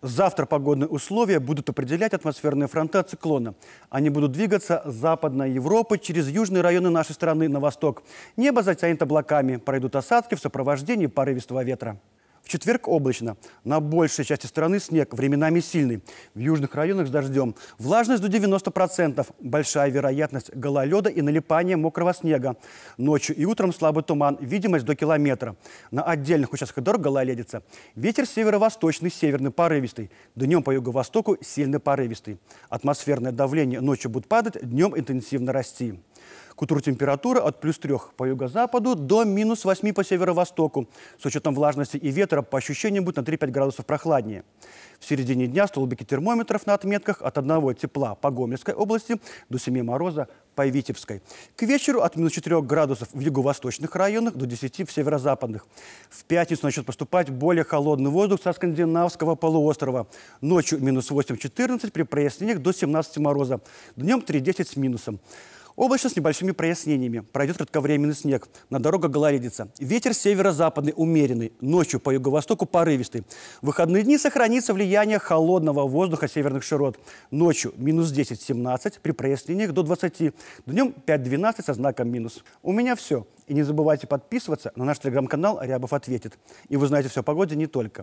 Завтра погодные условия будут определять атмосферные фронта циклона. Они будут двигаться с Западной Европы через южные районы нашей страны на восток. Небо затянет облаками, пройдут осадки в сопровождении порывистого ветра. В четверг облачно. На большей части страны снег, временами сильный. В южных районах с дождем. Влажность до 90%. Большая вероятность гололеда и налипания мокрого снега. Ночью и утром слабый туман. Видимость до километра. На отдельных участках дорог гололедится. Ветер северо-восточный, северный порывистый. Днем по юго-востоку сильно порывистый. Атмосферное давление ночью будет падать, днем интенсивно расти. К утру температура от плюс 3 по юго-западу до минус 8 по северо-востоку. С учетом влажности и ветра по ощущениям будет на 3-5 градусов прохладнее. В середине дня столбики термометров на отметках от 1 тепла по Гомельской области до 7 мороза по Витебской. К вечеру от минус 4 градусов в юго-восточных районах до 10 в северо-западных. В пятницу начнет поступать более холодный воздух со скандинавского полуострова. Ночью минус 8-14, при прояснениях до 17 мороза. Днем 3-10 с минусом. Облачно с небольшими прояснениями. Пройдет кратковременный снег. На дорогах гололедица. Ветер северо-западный умеренный. Ночью по юго-востоку порывистый. В выходные дни сохранится влияние холодного воздуха северных широт. Ночью минус 10-17, при прояснениях до 20. Днем 5-12 со знаком минус. У меня все. И не забывайте подписываться на наш телеграм-канал «Рябов ответит». И вы знаете все о погоде не только